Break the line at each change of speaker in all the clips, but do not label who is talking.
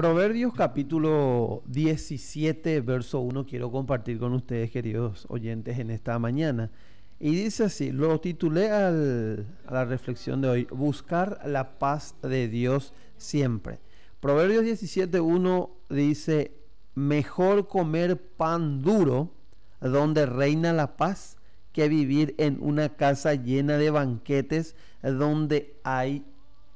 Proverbios capítulo 17, verso 1, quiero compartir con ustedes, queridos oyentes, en esta mañana. Y dice así, lo titulé a la reflexión de hoy, Buscar la paz de Dios siempre. Proverbios 17, 1 dice, mejor comer pan duro donde reina la paz que vivir en una casa llena de banquetes donde hay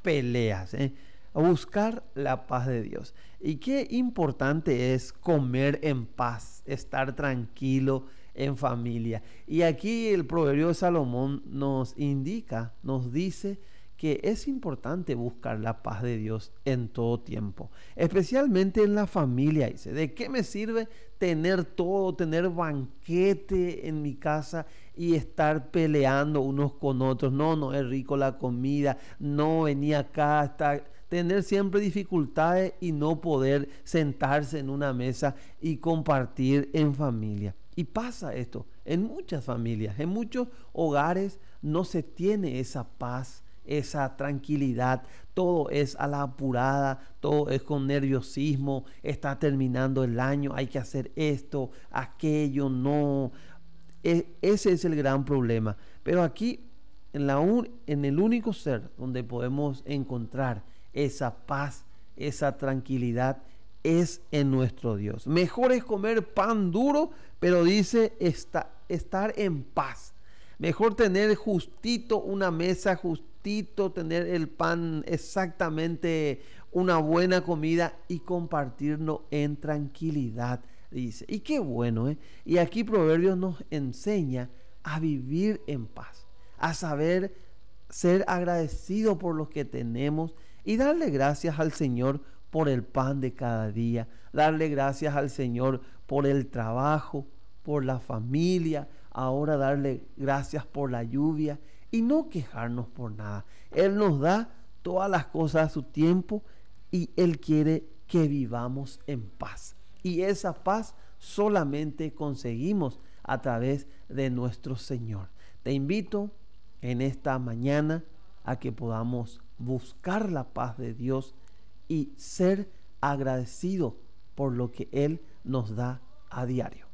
peleas. ¿eh? a buscar la paz de Dios. Y qué importante es comer en paz, estar tranquilo en familia. Y aquí el proverbio de Salomón nos indica, nos dice que es importante buscar la paz de Dios en todo tiempo, especialmente en la familia. Dice, ¿de qué me sirve tener todo, tener banquete en mi casa y estar peleando unos con otros? No, no es rico la comida, no venía acá, está tener siempre dificultades y no poder sentarse en una mesa y compartir en familia. Y pasa esto en muchas familias, en muchos hogares no se tiene esa paz, esa tranquilidad, todo es a la apurada, todo es con nerviosismo, está terminando el año, hay que hacer esto, aquello, no. E, ese es el gran problema. Pero aquí, en, la en el único ser donde podemos encontrar esa paz, esa tranquilidad es en nuestro Dios. Mejor es comer pan duro, pero dice esta, estar en paz. Mejor tener justito una mesa, justito tener el pan, exactamente una buena comida y compartirlo en tranquilidad, dice. Y qué bueno, ¿eh? Y aquí Proverbios nos enseña a vivir en paz, a saber ser agradecido por los que tenemos y darle gracias al Señor por el pan de cada día, darle gracias al Señor por el trabajo, por la familia, ahora darle gracias por la lluvia y no quejarnos por nada. Él nos da todas las cosas a su tiempo y Él quiere que vivamos en paz. Y esa paz solamente conseguimos a través de nuestro Señor. Te invito en esta mañana a que podamos buscar la paz de Dios y ser agradecidos por lo que Él nos da a diario.